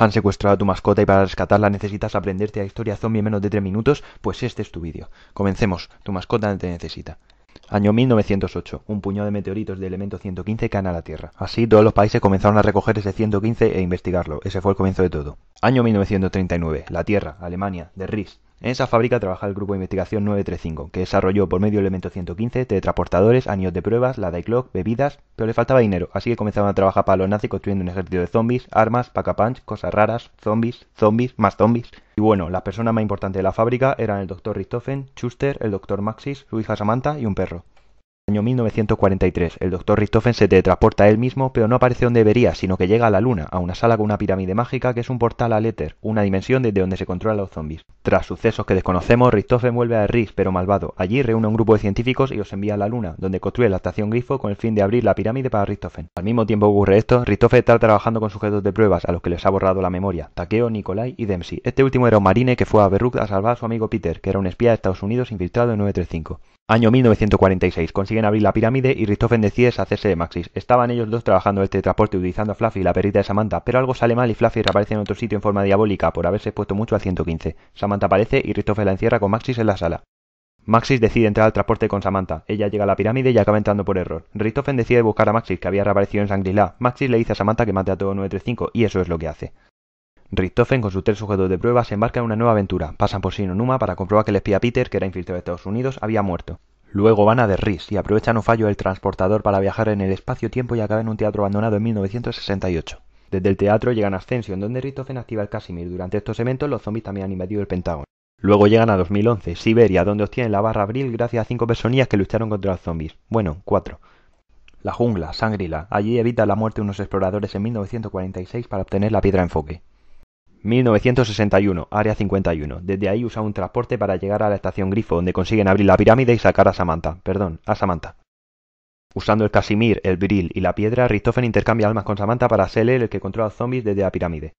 Han secuestrado a tu mascota y para rescatarla necesitas aprenderte la historia zombie en menos de 3 minutos, pues este es tu vídeo. Comencemos, tu mascota te necesita. Año 1908, un puñado de meteoritos de elemento 115 caen a la Tierra. Así, todos los países comenzaron a recoger ese 115 e investigarlo. Ese fue el comienzo de todo. Año 1939, la Tierra, Alemania, de Ries. En esa fábrica trabajaba el grupo de investigación 935, que desarrolló por medio elemento 115 teletransportadores, anillos de pruebas, la clock, bebidas, pero le faltaba dinero, así que comenzaron a trabajar para los nazis construyendo un ejército de zombies, armas, pack punch cosas raras, zombies, zombies, más zombies. Y bueno, las personas más importantes de la fábrica eran el doctor Richtofen, Schuster, el doctor Maxis, su hija Samantha y un perro año 1943. El doctor Richtofen se teletransporta a él mismo, pero no aparece donde debería, sino que llega a la luna, a una sala con una pirámide mágica que es un portal al éter, una dimensión desde donde se controlan los zombies. Tras sucesos que desconocemos, Richtofen vuelve a Riz, pero malvado. Allí reúne a un grupo de científicos y los envía a la luna, donde construye la estación Grifo con el fin de abrir la pirámide para Richtofen. Al mismo tiempo ocurre esto, Richtofen está trabajando con sujetos de pruebas a los que les ha borrado la memoria, Takeo, Nikolai y Dempsey. Este último era un marine que fue a Berruk a salvar a su amigo Peter, que era un espía de Estados Unidos infiltrado en 935. Año 1946. Consiguen abrir la pirámide y Richtofen decide hacerse de Maxis. Estaban ellos dos trabajando el este transporte utilizando a Fluffy y la perita de Samantha, pero algo sale mal y Fluffy reaparece en otro sitio en forma diabólica por haberse puesto mucho al 115. Samantha aparece y Richtofen la encierra con Maxis en la sala. Maxis decide entrar al transporte con Samantha. Ella llega a la pirámide y acaba entrando por error. Richtofen decide buscar a Maxis, que había reaparecido en Sangrila. Maxis le dice a Samantha que mate a todo 935 y eso es lo que hace. Richtofen con sus tres sujetos de prueba se embarca en una nueva aventura. Pasan por Sinonuma para comprobar que el espía Peter, que era infiltrado de Estados Unidos, había muerto. Luego van a The y aprovechan un fallo del transportador para viajar en el espacio-tiempo y acaban en un teatro abandonado en 1968. Desde el teatro llegan a Ascension, donde Richtofen activa el Casimir. Durante estos eventos, los zombies también han invadido el Pentágono. Luego llegan a 2011, Siberia, donde obtienen la barra abril gracias a cinco personillas que lucharon contra los zombies. Bueno, cuatro. La jungla, Sangrila. Allí evita la muerte de unos exploradores en 1946 para obtener la piedra enfoque. 1961, Área 51. Desde ahí usa un transporte para llegar a la estación Grifo, donde consiguen abrir la pirámide y sacar a Samantha. Perdón, a Samantha. Usando el Casimir, el bril y la piedra, Richtofen intercambia almas con Samantha para ser el que controla zombies desde la pirámide.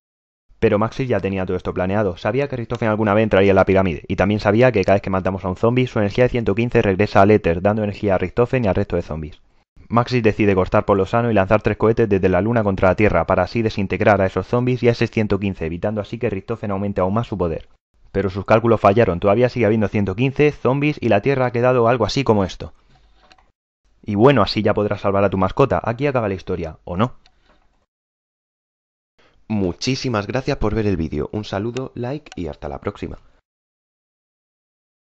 Pero Maxis ya tenía todo esto planeado. Sabía que Ristofen alguna vez entraría en la pirámide, y también sabía que cada vez que matamos a un zombie, su energía de 115 regresa al éter, dando energía a Richtofen y al resto de zombies. Maxis decide cortar por lo sano y lanzar tres cohetes desde la Luna contra la Tierra para así desintegrar a esos zombies y a ese 115, evitando así que Richtofen aumente aún más su poder. Pero sus cálculos fallaron, todavía sigue habiendo 115 zombies y la Tierra ha quedado algo así como esto. Y bueno, así ya podrás salvar a tu mascota, aquí acaba la historia, ¿o no? Muchísimas gracias por ver el vídeo, un saludo, like y hasta la próxima.